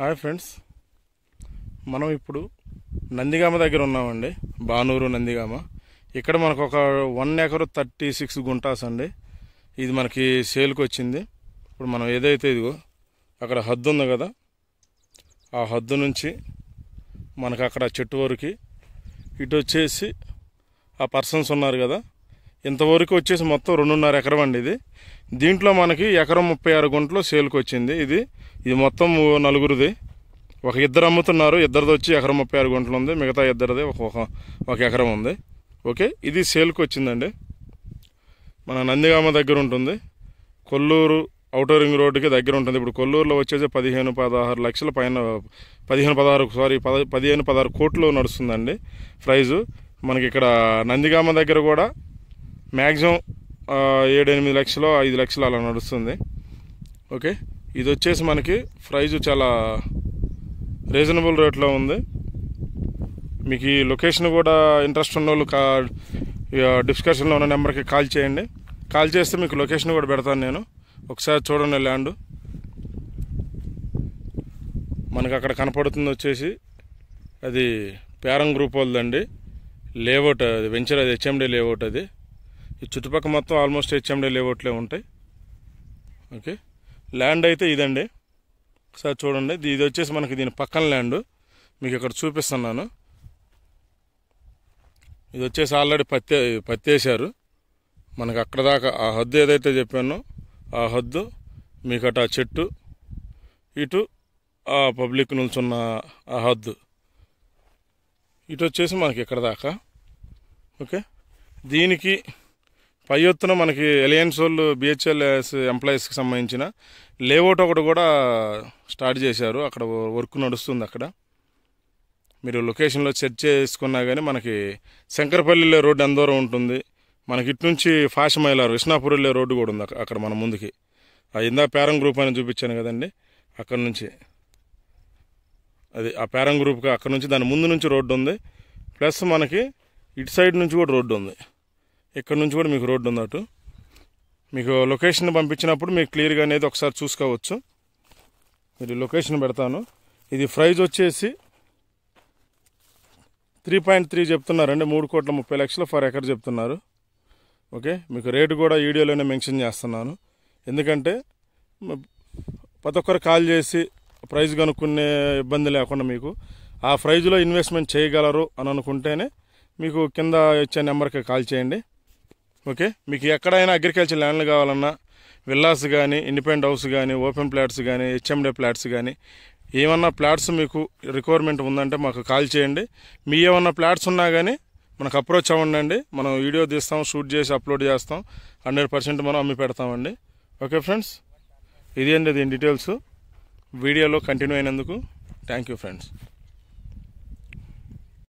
hi friends మనం ఇప్పుడు నందిగామ దగ్గర ఉన్నామండి బానూరు నందిగామ ఇక్కడ మనకు ఒక one acre thirty six guntas అండి ఇది మనకి సేల్కి వచ్చింది ఇప్పుడు మనం ఏదైతే ఇదిగో అక్కడ హద్దు ఉంది కదా ఆ హద్దు నుంచి మనకు అక్కడ చెట్టు వరకు ఇటు వచ్చేసి ఆ పర్సన్స్ ఉన్నారు కదా ఇంతవరకు వచ్చేసి మొత్తం రెండున్నర ఎకరం అండి ఇది దీంట్లో మనకి ఎకరం ముప్పై ఆరు గుంటలు సేల్కి వచ్చింది ఇది ఇది మొత్తం నలుగురిది ఒక ఇద్దరు అమ్ముతున్నారు ఇద్దరిది వచ్చి ఎకరం ముప్పై ఆరు గుంటలు ఉంది మిగతా ఇద్దరిది ఒక ఒక ఎకరం ఉంది ఓకే ఇది సేల్కి వచ్చిందండి మన నందిగామ దగ్గర ఉంటుంది కొల్లూరు అవుటర్ రింగ్ రోడ్డుకి దగ్గర ఉంటుంది ఇప్పుడు కొల్లూరులో వచ్చేసి పదిహేను పదహారు లక్షల పైన పదిహేను పదహారు సారీ పద పదిహేను పదహారు కోట్లు నడుస్తుందండి ప్రైజు మనకి ఇక్కడ నందిగామ దగ్గర కూడా మ్యాక్సిమం ఏడెనిమిది లక్షలు ఐదు లక్షలు అలా నడుస్తుంది ఓకే ఇది వచ్చేసి మనకి ప్రైజు చాలా రీజనబుల్ రేట్లో ఉంది మీకు ఈ లొకేషన్ కూడా ఇంట్రెస్ట్ ఉన్న వాళ్ళు కా డిస్కషన్లో ఉన్న నెంబర్కి కాల్ చేయండి కాల్ చేస్తే మీకు లొకేషన్ కూడా పెడతాను నేను ఒకసారి చూడండి ల్యాండ్ మనకు అక్కడ కనపడుతుంది వచ్చేసి అది పేరం గ్రూప్ వాళ్ళదండి లేఅవుట్ అది వెంచర్ అది హెచ్ఎండి లేఅవుట్ అది ఈ చుట్టుపక్కల మొత్తం ఆల్మోస్ట్ హెచ్ఎండీ లేఅవుట్లే ఉంటాయి ఓకే ల్యాండ్ అయితే ఇదండి ఒకసారి చూడండి ఇది వచ్చేసి మనకి దీని పక్కన ల్యాండ్ మీకు ఇక్కడ చూపిస్తున్నాను ఇది వచ్చేసి ఆల్రెడీ పత్తి పత్తేసారు మనకు అక్కడ దాకా ఆ హద్దు ఏదైతే చెప్పానో ఆ హద్దు మీకు అటు ఆ చెట్టు ఇటు ఆ పబ్లిక్ నిల్చున్న ఆ హద్దు ఇటు వచ్చేసి మనకి ఇక్కడ దాకా ఓకే దీనికి పై ఎత్తున మనకి ఎలియన్స్ వాళ్ళు బిహెచ్ఎల్ఎస్ ఎంప్లాయీస్కి సంబంధించిన లేఅవుట్ ఒకటి కూడా స్టార్ట్ చేశారు అక్కడ వర్క్ నడుస్తుంది అక్కడ మీరు లొకేషన్లో సెర్చ్ చేసుకున్నా కానీ మనకి శంకరపల్లిలో రోడ్డు దూరం ఉంటుంది మనకి ఇటు నుంచి ఫాషమైలారు విష్ణాపూర్ వెళ్ళే రోడ్డు కూడా ఉంది అక్కడ మన ముందుకి ఇందా పేరం గ్రూప్ అని చూపించాను కదండి అక్కడ నుంచి అది ఆ పేరం గ్రూప్కి అక్కడ నుంచి దాని ముందు నుంచి రోడ్డు ఉంది ప్లస్ మనకి ఇటు సైడ్ నుంచి కూడా రోడ్డు ఉంది ఇక్కడ నుంచి కూడా మీకు రోడ్డు ఉంది అటు మీకు లొకేషన్ పంపించినప్పుడు మీకు క్లియర్గా అనేది ఒకసారి చూసుకోవచ్చు మీరు లొకేషన్ పెడతాను ఇది ప్రైజ్ వచ్చేసి త్రీ పాయింట్ త్రీ చెప్తున్నారండి మూడు కోట్ల ముప్పై లక్షలు ఫర్ ఎకర్ చెప్తున్నారు ఓకే మీకు రేటు కూడా వీడియోలోనే మెన్షన్ చేస్తున్నాను ఎందుకంటే ప్రతి ఒక్కరు కాల్ చేసి ప్రైజ్ కనుక్కునే ఇబ్బంది లేకుండా మీకు ఆ ప్రైజ్లో ఇన్వెస్ట్మెంట్ చేయగలరు అని అనుకుంటేనే మీకు కింద ఇచ్చే నెంబర్కి కాల్ చేయండి ఓకే మీకు ఎక్కడైనా అగ్రికల్చర్ ల్యాండ్లు కావాలన్నా విల్లాస్ కానీ ఇండిపెండెంట్ హౌస్ కానీ ఓపెన్ ప్లాట్స్ కానీ హెచ్ఎండే ప్లాట్స్ కానీ ఏమన్నా ప్లాట్స్ మీకు రిక్వైర్మెంట్ ఉందంటే మాకు కాల్ చేయండి మీ ఏమన్నా ప్లాట్స్ ఉన్నా కానీ మనకు అప్రోచ్ అవ్వండి మనం వీడియో తీస్తాం షూట్ చేసి అప్లోడ్ చేస్తాం హండ్రెడ్ పర్సెంట్ మనం అమ్మి పెడతామండి ఓకే ఫ్రెండ్స్ అండి దీని డీటెయిల్స్ వీడియోలో కంటిన్యూ అయినందుకు థ్యాంక్ ఫ్రెండ్స్